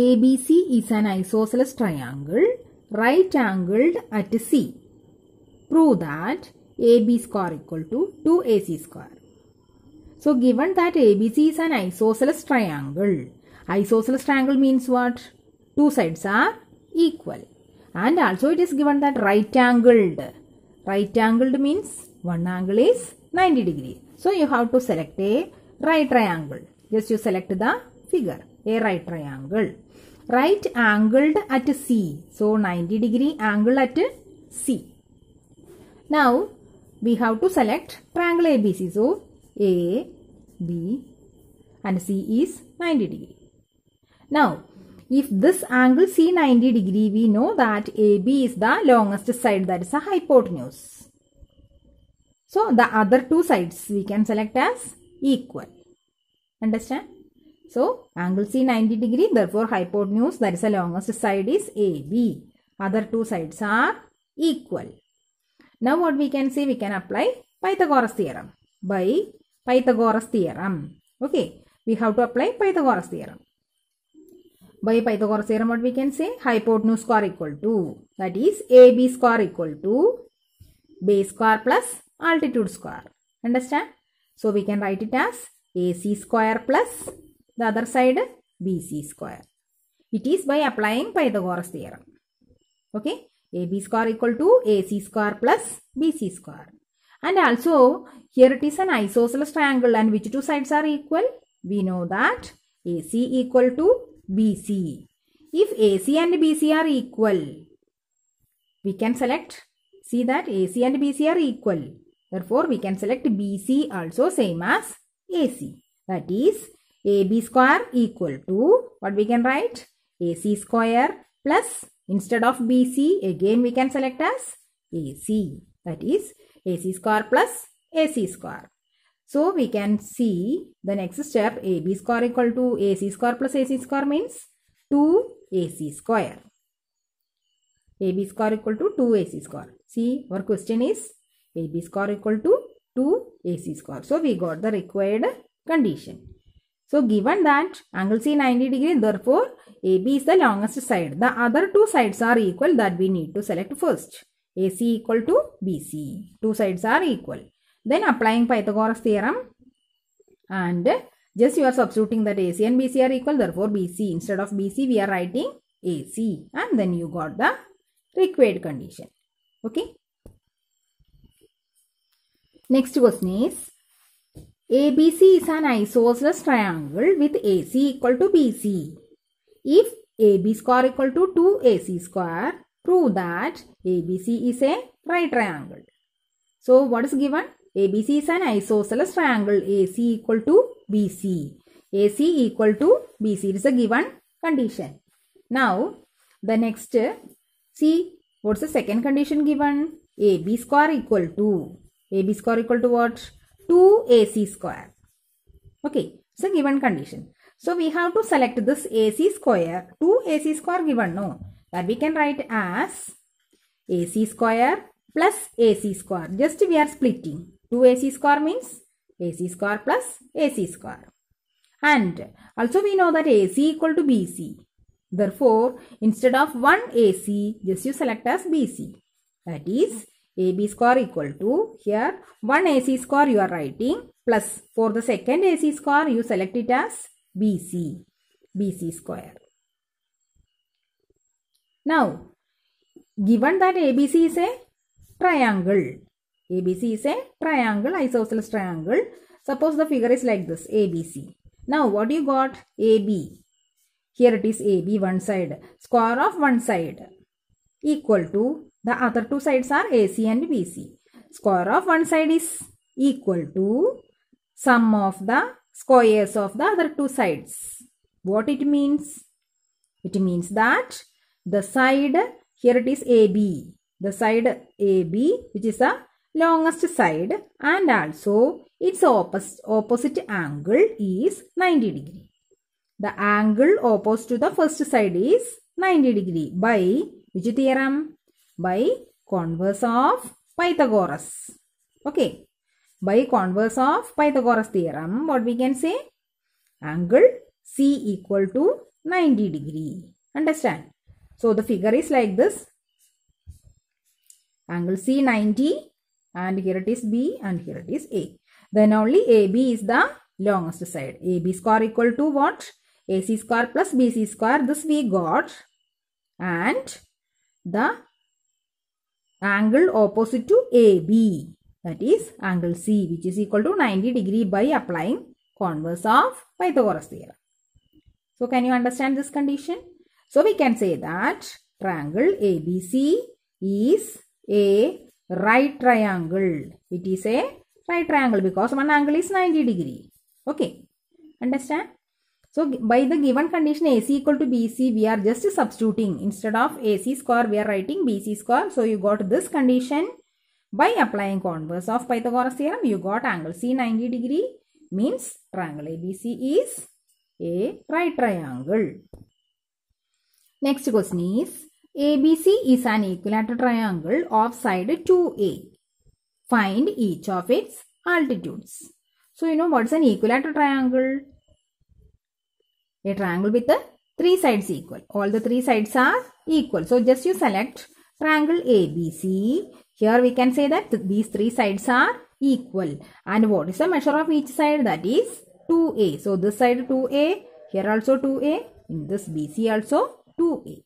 ABC is an isosceles triangle right angled at C. Prove that AB square equal to 2AC square. So given that ABC is an isosceles triangle, isosceles triangle means what? Two sides are equal. And also it is given that right angled. Right angled means one angle is 90 degree. So you have to select a right triangle. Just you select the figure a right triangle right angled at C. So 90 degree angle at C. Now we have to select triangle ABC. So A, B and C is 90 degree. Now if this angle C 90 degree we know that AB is the longest side that is a hypotenuse. So the other two sides we can select as equal. Understand? So, angle C 90 degree. Therefore, hypotenuse that is the longest side is AB. Other two sides are equal. Now, what we can say? We can apply Pythagoras theorem. By Pythagoras theorem. Okay. We have to apply Pythagoras theorem. By Pythagoras theorem, what we can say? Hypotenuse square equal to. That is AB square equal to base square plus altitude square. Understand? So, we can write it as AC square plus the other side BC square. It is by applying Pythagoras theorem. Okay, AB square equal to AC square plus BC square. And also here it is an isosceles triangle and which two sides are equal? We know that AC equal to BC. If AC and BC are equal, we can select, see that AC and BC are equal. Therefore, we can select BC also same as AC. That is, AB square equal to what we can write AC square plus instead of BC again we can select as AC that is AC square plus AC square. So we can see the next step AB square equal to AC square plus AC square means 2AC square. AB square equal to 2AC square. See our question is AB square equal to 2AC square. So we got the required condition. So given that angle C 90 degree therefore AB is the longest side. The other two sides are equal that we need to select first. AC equal to BC. Two sides are equal. Then applying Pythagoras theorem and just you are substituting that AC and BC are equal therefore BC instead of BC we are writing AC and then you got the required condition. Okay. Next question is ABC is an isosceles triangle with AC equal to BC. If AB square equal to 2AC square, prove that ABC is a right triangle. So what is given? ABC is an isosceles triangle AC equal to BC. AC equal to BC is a given condition. Now the next see what's the second condition given? AB square equal to AB square equal to what? 2ac square. Okay, it's a given condition. So we have to select this ac square, 2ac square given, no? That we can write as ac square plus ac square. Just we are splitting. 2ac square means ac square plus ac square. And also we know that ac equal to bc. Therefore, instead of 1 AC, just you select as BC. That is, AB square equal to here 1 AC square you are writing plus for the second AC square you select it as BC, BC square. Now given that ABC is a triangle, ABC is a triangle, isosceles triangle. Suppose the figure is like this ABC. Now what you got? AB. Here it is AB one side, square of one side equal to the other two sides are AC and BC. Square of one side is equal to sum of the squares of the other two sides. What it means? It means that the side, here it is AB. The side AB which is the longest side and also its opposite, opposite angle is 90 degree. The angle opposed to the first side is 90 degree by which theorem? by converse of Pythagoras. Okay. By converse of Pythagoras theorem, what we can say? Angle C equal to 90 degree. Understand? So, the figure is like this. Angle C 90 and here it is B and here it is A. Then only AB is the longest side. AB square equal to what? AC square plus BC square. This we got. And the angle opposite to AB that is angle C which is equal to 90 degree by applying converse of Pythagoras theorem. So can you understand this condition? So we can say that triangle ABC is a right triangle. It is a right triangle because one angle is 90 degree. Okay. Understand? So by the given condition AC equal to BC, we are just substituting. Instead of AC square, we are writing BC square. So you got this condition by applying converse of Pythagoras theorem. You got angle C 90 degree means triangle ABC is a right triangle. Next question is ABC is an equilateral triangle of side 2A. Find each of its altitudes. So you know what's an equilateral triangle? a triangle with the three sides equal. All the three sides are equal. So just you select triangle ABC. Here we can say that these three sides are equal. And what is the measure of each side? That is 2A. So this side 2A, here also 2A, in this BC also 2A.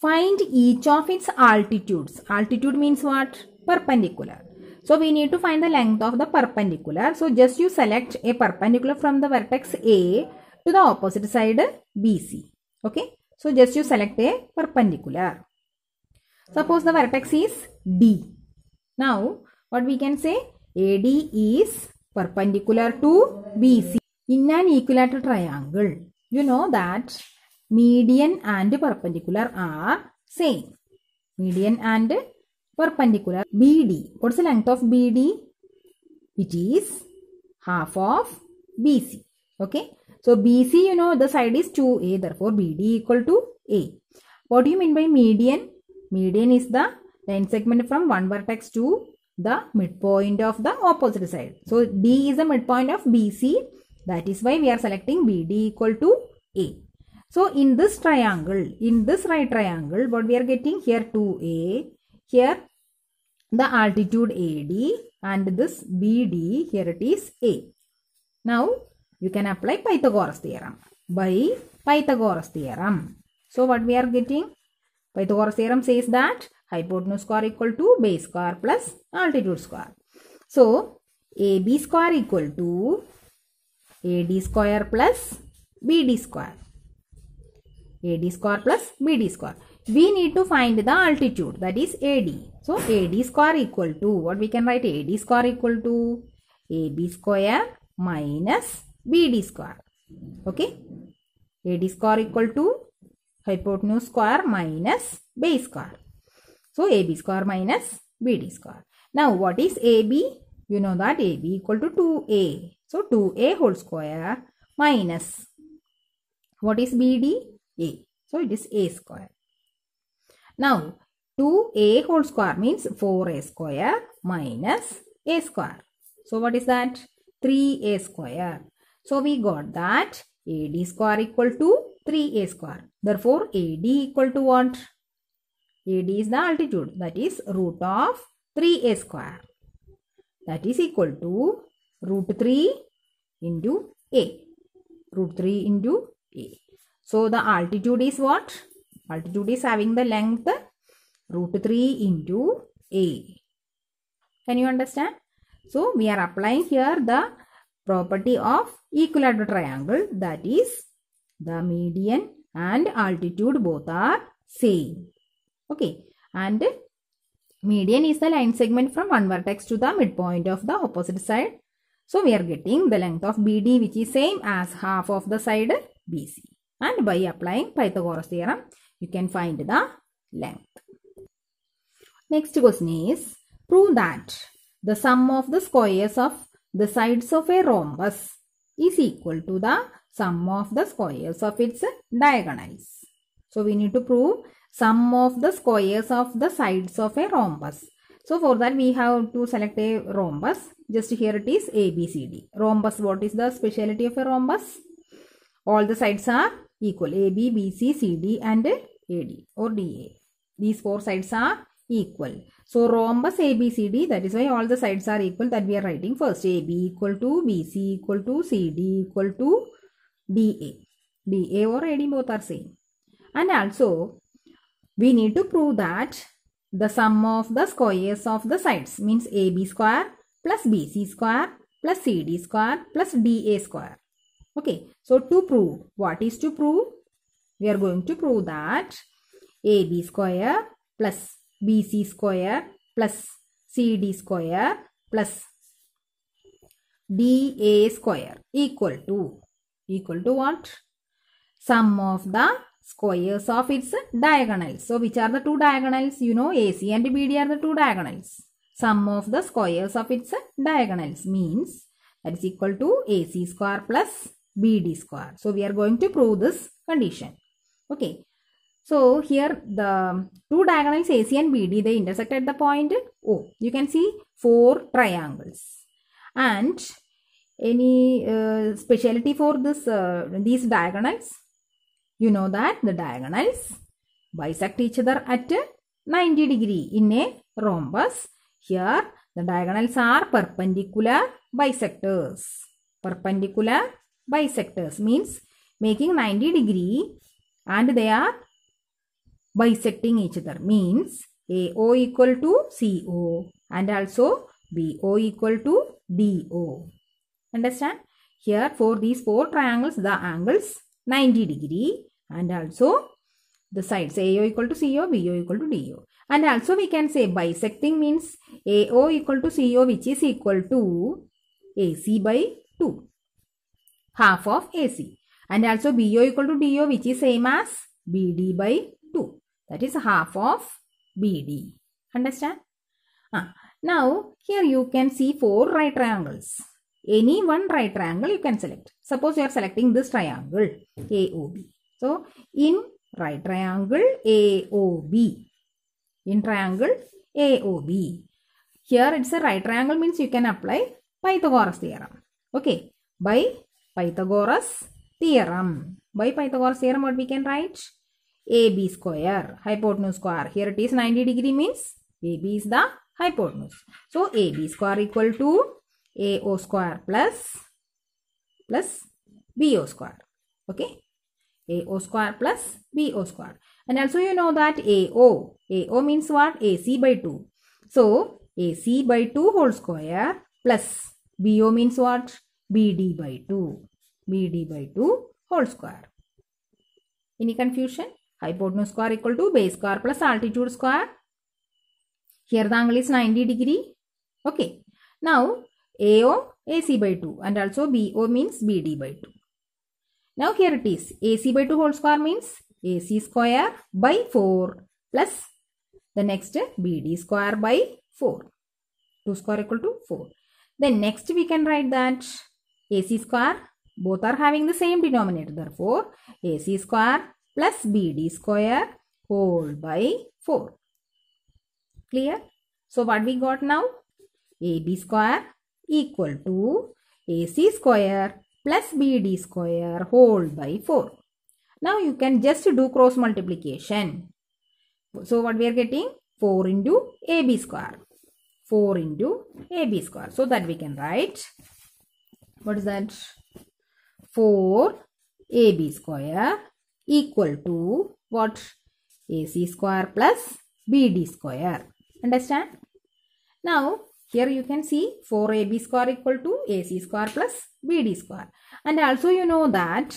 Find each of its altitudes. Altitude means what? Perpendicular. So we need to find the length of the perpendicular. So just you select a perpendicular from the vertex A to the opposite side BC. Okay. So just you select a perpendicular. Suppose the vertex is D. Now what we can say AD is perpendicular to BC in an equilateral triangle. You know that median and perpendicular are same. Median and perpendicular BD. What's the length of BD? It is half of BC. Okay. So BC, you know, the side is 2A. Therefore, BD equal to A. What do you mean by median? Median is the line segment from one vertex to the midpoint of the opposite side. So D is the midpoint of BC. That is why we are selecting BD equal to A. So in this triangle, in this right triangle, what we are getting here 2A, here the altitude AD and this BD, here it is A. Now you can apply Pythagoras theorem by Pythagoras theorem. So what we are getting? Pythagoras theorem says that hypotenuse square equal to base square plus altitude square. So AB square equal to AD square plus BD square. AD square plus BD square. We need to find the altitude that is AD. So AD square equal to what we can write AD square equal to AB square minus BD square. Okay. AD square equal to hypotenuse square minus base square. So AB square minus BD square. Now what is AB? You know that AB equal to 2A. So 2A whole square minus what is BD? A. So it is A square. Now 2A whole square means 4A square minus A square. So what is that? 3A square. So we got that AD square equal to 3A square. Therefore, AD equal to what? AD is the altitude that is root of 3A square. That is equal to root 3 into A. Root 3 into A. So the altitude is what? Altitude is having the length root 3 into A. Can you understand? So we are applying here the property of equilateral triangle that is the median and altitude both are same. Okay. And median is the line segment from one vertex to the midpoint of the opposite side. So we are getting the length of BD which is same as half of the side BC. And by applying Pythagoras theorem, you can find the length. Next question is, prove that the sum of the squares of the sides of a rhombus is equal to the sum of the squares of its diagonals. So we need to prove sum of the squares of the sides of a rhombus. So for that we have to select a rhombus. Just here it is ABCD. Rhombus what is the speciality of a rhombus? All the sides are equal AB, BC, CD and AD or DA. These four sides are equal. So rhombus ABCD that is why all the sides are equal that we are writing first AB equal to BC equal to CD equal to BA. BA or AD both are same. And also we need to prove that the sum of the squares of the sides means AB square plus BC square plus CD square plus DA square. Okay. So to prove what is to prove? We are going to prove that AB square plus BC square plus CD square plus DA square equal to equal to what? Sum of the squares of its diagonals. So which are the two diagonals? You know AC and BD are the two diagonals. Sum of the squares of its diagonals means that is equal to AC square plus BD square. So we are going to prove this condition. Okay. So here the two diagonals AC and BD they intersect at the point O. Oh, you can see four triangles and any uh, speciality for this uh, these diagonals you know that the diagonals bisect each other at 90 degree in a rhombus here the diagonals are perpendicular bisectors perpendicular bisectors means making 90 degree and they are bisecting each other means AO equal to CO and also BO equal to DO. Understand? Here for these four triangles the angles 90 degree and also the sides AO equal to CO, BO equal to DO. And also we can say bisecting means AO equal to CO which is equal to AC by 2, half of AC. And also BO equal to DO which is same as BD by that is half of BD. Understand? Ah, now, here you can see four right triangles. Any one right triangle you can select. Suppose you are selecting this triangle AOB. So, in right triangle AOB, in triangle AOB, here it's a right triangle means you can apply Pythagoras theorem. Okay, by Pythagoras theorem. By Pythagoras theorem, what we can write? AB square, hypotenuse square. Here it is 90 degree means AB is the hypotenuse. So AB square equal to AO square plus plus BO square. Okay. AO square plus BO square. And also you know that AO, AO means what? AC by 2. So AC by 2 whole square plus BO means what? BD by 2. BD by 2 whole square. Any confusion? hypotenuse square equal to base square plus altitude square here the angle is 90 degree okay now AO AC by 2 and also BO means BD by 2 now here it is AC by 2 whole square means AC square by 4 plus the next BD square by 4 2 square equal to 4 then next we can write that AC square both are having the same denominator therefore AC square plus BD square whole by 4. Clear? So what we got now? AB square equal to AC square plus BD square whole by 4. Now you can just do cross multiplication. So what we are getting? 4 into AB square. 4 into AB square. So that we can write. What is that? 4 AB square equal to what? AC square plus BD square. Understand? Now, here you can see 4AB square equal to AC square plus BD square. And also you know that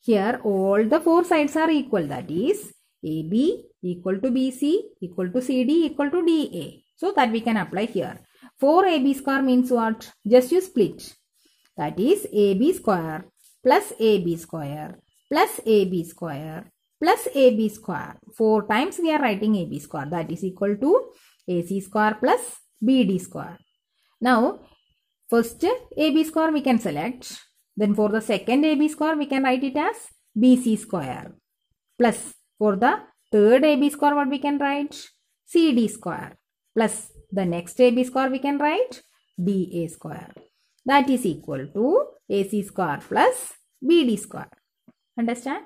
here all the four sides are equal. That is AB equal to BC equal to CD equal to DA. So that we can apply here. 4AB square means what? Just you split. That is AB square plus AB square plus AB square plus AB square. 4 times we are writing AB square that is equal to AC square plus BD square. Now first AB square we can select. Then for the second AB square we can write it as BC square plus for the third AB square what we can write CD square plus the next AB square we can write DA square that is equal to AC square plus BD square. Understand?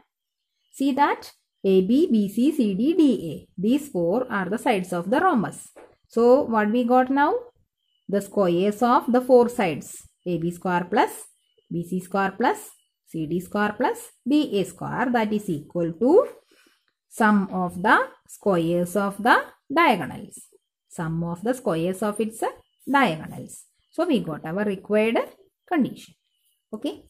See that AB, BC, CD, DA. These four are the sides of the rhombus. So what we got now? The squares of the four sides. AB square plus BC square plus CD square plus DA square that is equal to sum of the squares of the diagonals. Sum of the squares of its diagonals. So we got our required condition. Okay.